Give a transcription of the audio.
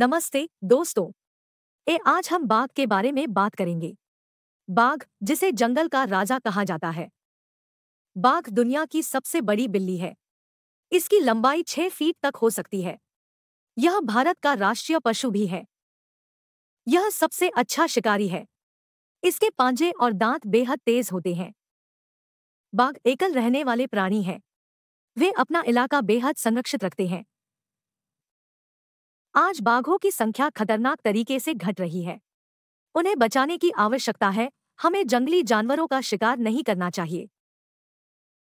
नमस्ते दोस्तों ए आज हम बाघ के बारे में बात करेंगे बाघ जिसे जंगल का राजा कहा जाता है बाघ दुनिया की सबसे बड़ी बिल्ली है इसकी लंबाई छह फीट तक हो सकती है यह भारत का राष्ट्रीय पशु भी है यह सबसे अच्छा शिकारी है इसके पांजे और दांत बेहद तेज होते हैं बाघ एकल रहने वाले प्राणी हैं वे अपना इलाका बेहद संरक्षित रखते हैं आज बाघों की संख्या खतरनाक तरीके से घट रही है उन्हें बचाने की आवश्यकता है हमें जंगली जानवरों का शिकार नहीं करना चाहिए